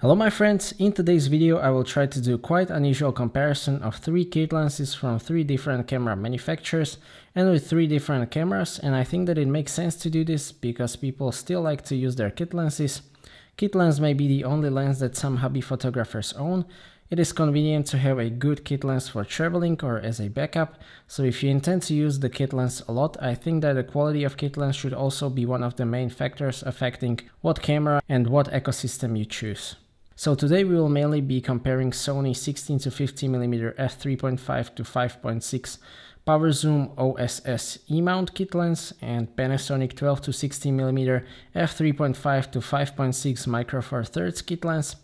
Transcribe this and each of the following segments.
Hello my friends, in today's video I will try to do quite unusual comparison of 3 kit lenses from 3 different camera manufacturers and with 3 different cameras and I think that it makes sense to do this because people still like to use their kit lenses. Kit lens may be the only lens that some hobby photographers own. It is convenient to have a good kit lens for traveling or as a backup, so if you intend to use the kit lens a lot, I think that the quality of kit lens should also be one of the main factors affecting what camera and what ecosystem you choose. So today we will mainly be comparing Sony 16 to 50mm f3.5 to 5.6 power zoom OSS E-mount kit lens and Panasonic 12 to 60mm f3.5 to 5.6 micro four thirds kit lens.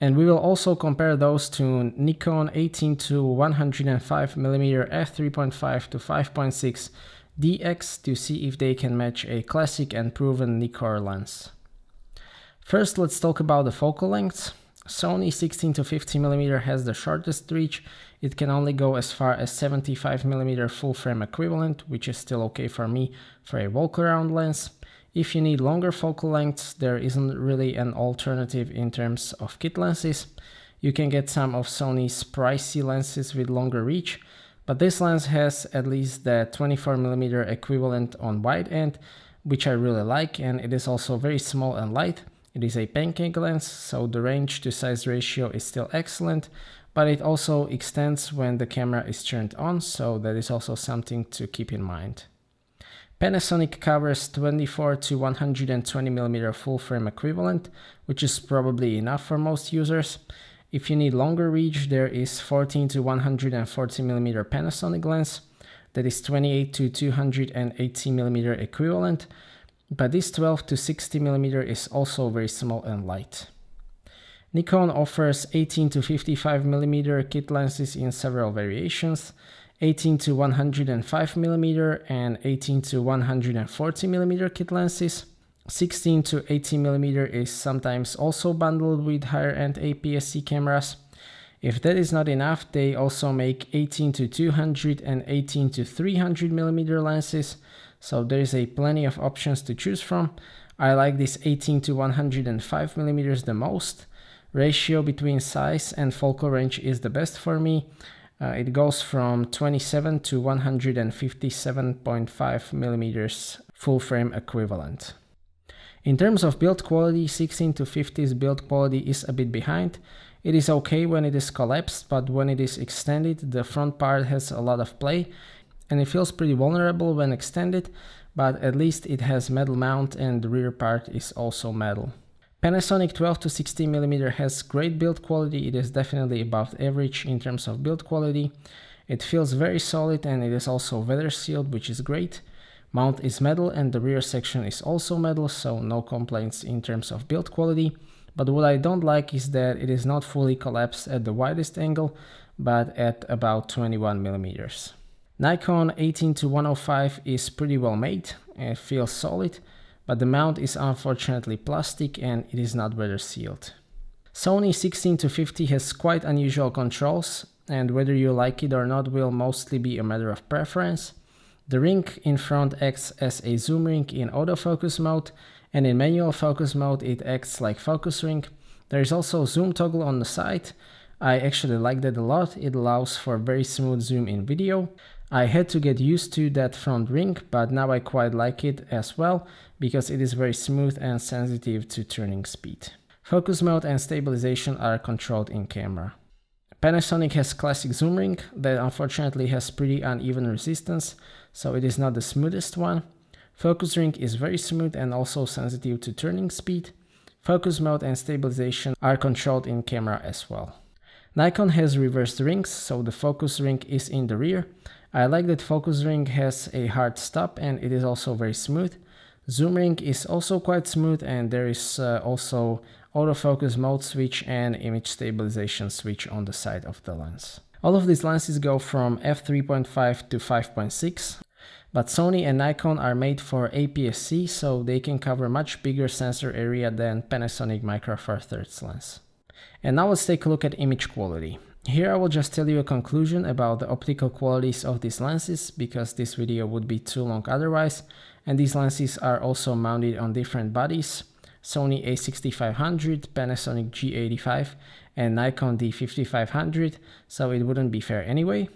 And we will also compare those to Nikon 18 to 105mm f3.5 to 5.6 DX to see if they can match a classic and proven Nikkor lens. First, let's talk about the focal lengths. Sony 16 to 50 millimeter has the shortest reach. It can only go as far as 75 millimeter full frame equivalent, which is still okay for me for a walk around lens. If you need longer focal lengths, there isn't really an alternative in terms of kit lenses. You can get some of Sony's pricey lenses with longer reach, but this lens has at least the 24 millimeter equivalent on wide end, which I really like and it is also very small and light. It is a pancake lens, so the range to size ratio is still excellent, but it also extends when the camera is turned on, so that is also something to keep in mind. Panasonic covers 24 to 120 mm full frame equivalent, which is probably enough for most users. If you need longer reach, there is 14 to 140 mm Panasonic lens, that is 28 to 280 mm equivalent, but this 12 to 60 millimeter is also very small and light. Nikon offers 18 to 55 millimeter kit lenses in several variations, 18 to 105 millimeter and 18 to 140 millimeter kit lenses. 16 to 18 millimeter is sometimes also bundled with higher end APS-C cameras. If that is not enough, they also make 18 to 200 and 18 to 300 millimeter lenses, so there is a plenty of options to choose from. I like this 18 to 105 millimeters the most. Ratio between size and focal range is the best for me. Uh, it goes from 27 to 157.5 millimeters full frame equivalent. In terms of build quality, 16 to 50's build quality is a bit behind. It is okay when it is collapsed, but when it is extended, the front part has a lot of play and it feels pretty vulnerable when extended, but at least it has metal mount and the rear part is also metal. Panasonic 12 to 16 mm has great build quality, it is definitely above average in terms of build quality. It feels very solid and it is also weather sealed which is great. Mount is metal and the rear section is also metal so no complaints in terms of build quality. But what I don't like is that it is not fully collapsed at the widest angle but at about 21 millimeters. Nikon 18 to 105 is pretty well made, it feels solid, but the mount is unfortunately plastic and it is not weather sealed. Sony 16 to 50 has quite unusual controls and whether you like it or not will mostly be a matter of preference. The ring in front acts as a zoom ring in autofocus mode and in manual focus mode it acts like focus ring. There is also zoom toggle on the side. I actually like that a lot, it allows for very smooth zoom in video. I had to get used to that front ring, but now I quite like it as well because it is very smooth and sensitive to turning speed. Focus mode and stabilization are controlled in camera. Panasonic has classic zoom ring that unfortunately has pretty uneven resistance, so it is not the smoothest one. Focus ring is very smooth and also sensitive to turning speed. Focus mode and stabilization are controlled in camera as well. Nikon has reversed rings, so the focus ring is in the rear I like that focus ring has a hard stop and it is also very smooth. Zoom ring is also quite smooth and there is uh, also autofocus mode switch and image stabilization switch on the side of the lens. All of these lenses go from f3.5 to 5.6, but Sony and Nikon are made for APS-C so they can cover much bigger sensor area than Panasonic Micro Four Thirds lens. And now let's take a look at image quality. Here I will just tell you a conclusion about the optical qualities of these lenses because this video would be too long otherwise and these lenses are also mounted on different bodies Sony a6500, Panasonic G85 and Nikon D5500 so it wouldn't be fair anyway.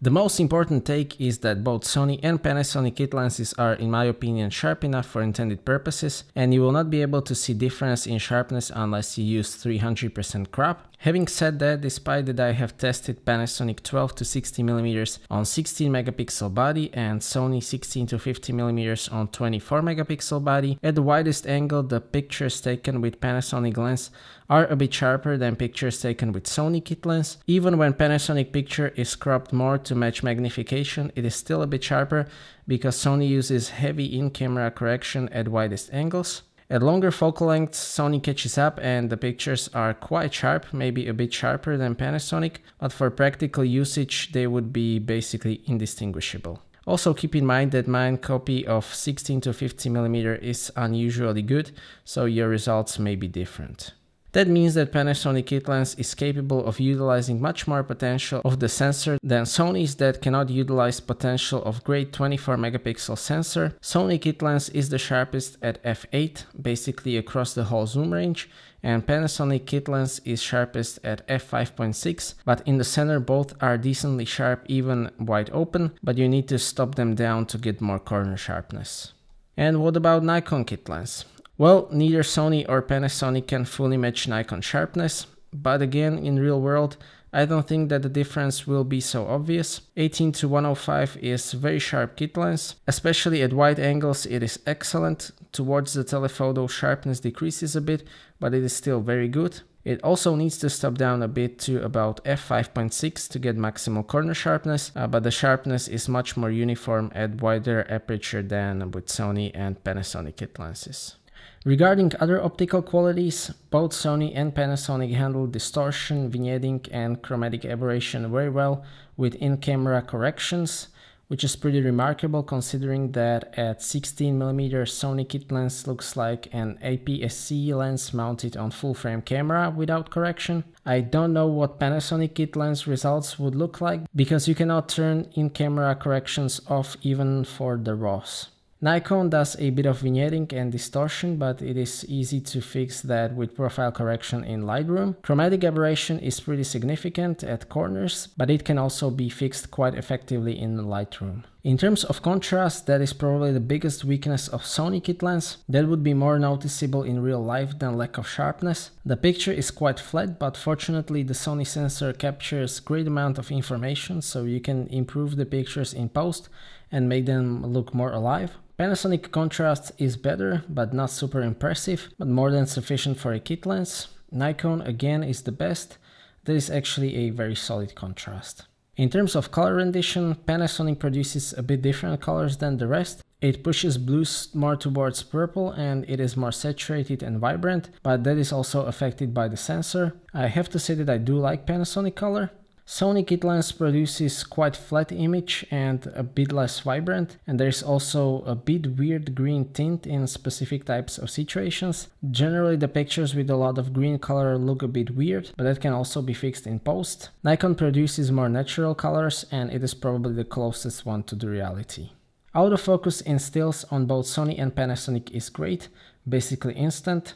The most important take is that both Sony and Panasonic kit lenses are in my opinion sharp enough for intended purposes and you will not be able to see difference in sharpness unless you use 300% crop Having said that, despite that I have tested Panasonic 12 to 60 mm on 16 megapixel body and Sony 16 to 50 mm on 24 megapixel body, at the widest angle the pictures taken with Panasonic lens are a bit sharper than pictures taken with Sony kit lens. Even when Panasonic picture is cropped more to match magnification, it is still a bit sharper because Sony uses heavy in-camera correction at widest angles. At longer focal lengths, Sony catches up and the pictures are quite sharp, maybe a bit sharper than Panasonic, but for practical usage they would be basically indistinguishable. Also keep in mind that my copy of 16 to 50 mm is unusually good, so your results may be different. That means that Panasonic kit lens is capable of utilizing much more potential of the sensor than Sony's that cannot utilize potential of great 24 megapixel sensor. Sony kit lens is the sharpest at f8, basically across the whole zoom range, and Panasonic kit lens is sharpest at f5.6, but in the center both are decently sharp even wide open, but you need to stop them down to get more corner sharpness. And what about Nikon kit lens? Well, neither Sony or Panasonic can fully match Nikon sharpness, but again, in real world, I don't think that the difference will be so obvious. 18 to 105 is very sharp kit lens, especially at wide angles it is excellent. Towards the telephoto sharpness decreases a bit, but it is still very good. It also needs to stop down a bit to about f5.6 to get maximal corner sharpness, uh, but the sharpness is much more uniform at wider aperture than with Sony and Panasonic kit lenses. Regarding other optical qualities, both Sony and Panasonic handle distortion, vignetting and chromatic aberration very well with in-camera corrections, which is pretty remarkable considering that at 16mm Sony kit lens looks like an APS-C lens mounted on full frame camera without correction. I don't know what Panasonic kit lens results would look like because you cannot turn in-camera corrections off even for the RAWs. Nikon does a bit of vignetting and distortion, but it is easy to fix that with profile correction in Lightroom. Chromatic aberration is pretty significant at corners, but it can also be fixed quite effectively in Lightroom. In terms of contrast, that is probably the biggest weakness of Sony kit lens. That would be more noticeable in real life than lack of sharpness. The picture is quite flat, but fortunately the Sony sensor captures great amount of information, so you can improve the pictures in post and make them look more alive. Panasonic contrast is better, but not super impressive, but more than sufficient for a kit lens. Nikon again is the best, there is actually a very solid contrast. In terms of color rendition, Panasonic produces a bit different colors than the rest. It pushes blues more towards purple and it is more saturated and vibrant, but that is also affected by the sensor. I have to say that I do like Panasonic color, Sony kit lens produces quite flat image and a bit less vibrant and there's also a bit weird green tint in specific types of situations. Generally the pictures with a lot of green color look a bit weird but that can also be fixed in post. Nikon produces more natural colors and it is probably the closest one to the reality. Autofocus in stills on both Sony and Panasonic is great, basically instant,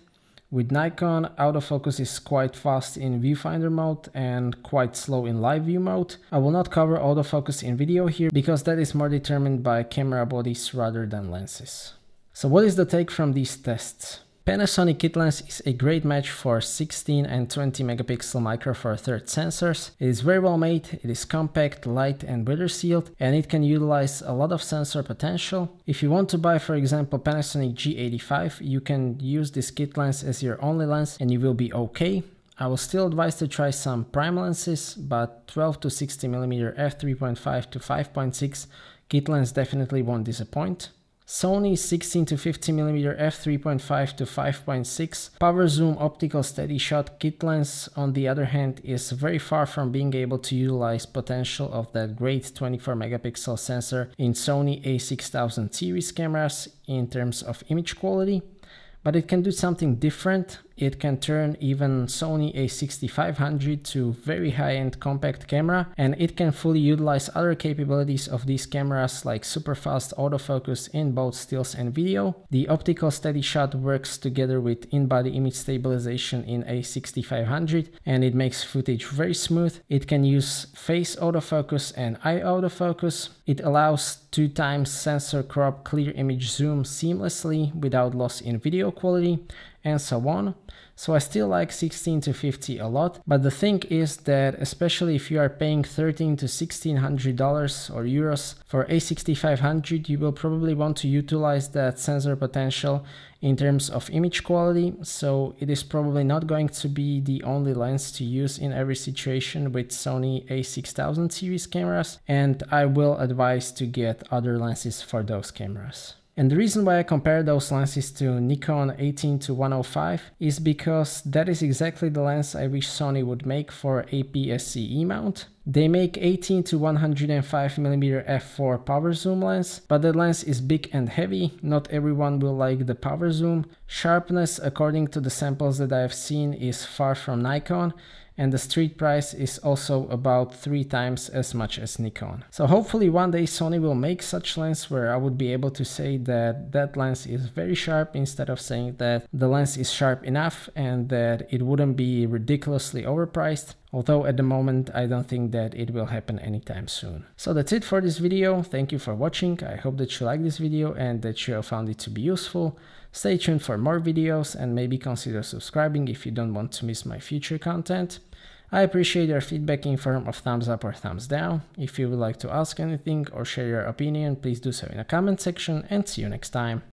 with Nikon, autofocus is quite fast in viewfinder mode and quite slow in live view mode. I will not cover autofocus in video here because that is more determined by camera bodies rather than lenses. So what is the take from these tests? Panasonic KitLens is a great match for 16 and 20 megapixel micro Four Third sensors. It is very well made, it is compact, light and weather sealed and it can utilize a lot of sensor potential. If you want to buy for example Panasonic G85 you can use this kit lens as your only lens and you will be okay. I will still advise to try some prime lenses, but 12 to 60 mm f3.5 to 5.6 kit lens definitely won't disappoint. Sony 16 to 50 mm f3.5 to 5.6 power zoom optical steady shot kit lens on the other hand is very far from being able to utilize potential of that great 24 megapixel sensor in Sony a6000 series cameras in terms of image quality, but it can do something different it can turn even Sony a6500 to very high-end compact camera and it can fully utilize other capabilities of these cameras like super fast autofocus in both stills and video. The optical steady shot works together with in-body image stabilization in a6500 and it makes footage very smooth. It can use face autofocus and eye autofocus. It allows two times sensor crop clear image zoom seamlessly without loss in video quality and so on. So I still like 16 to 50 a lot, but the thing is that especially if you are paying 13 to 1600 dollars or euros for A6500, you will probably want to utilize that sensor potential in terms of image quality, so it is probably not going to be the only lens to use in every situation with Sony a6000 series cameras, and I will advise to get other lenses for those cameras. And the reason why I compare those lenses to Nikon 18 to 105 is because that is exactly the lens I wish Sony would make for APS-C mount. They make 18 to 105mm f4 power zoom lens, but the lens is big and heavy, not everyone will like the power zoom. Sharpness according to the samples that I have seen is far from Nikon and the street price is also about three times as much as Nikon. So hopefully one day Sony will make such lens where I would be able to say that that lens is very sharp instead of saying that the lens is sharp enough and that it wouldn't be ridiculously overpriced although at the moment I don't think that it will happen anytime soon. So that's it for this video, thank you for watching, I hope that you like this video and that you have found it to be useful. Stay tuned for more videos and maybe consider subscribing if you don't want to miss my future content. I appreciate your feedback in form of thumbs up or thumbs down. If you would like to ask anything or share your opinion, please do so in the comment section and see you next time.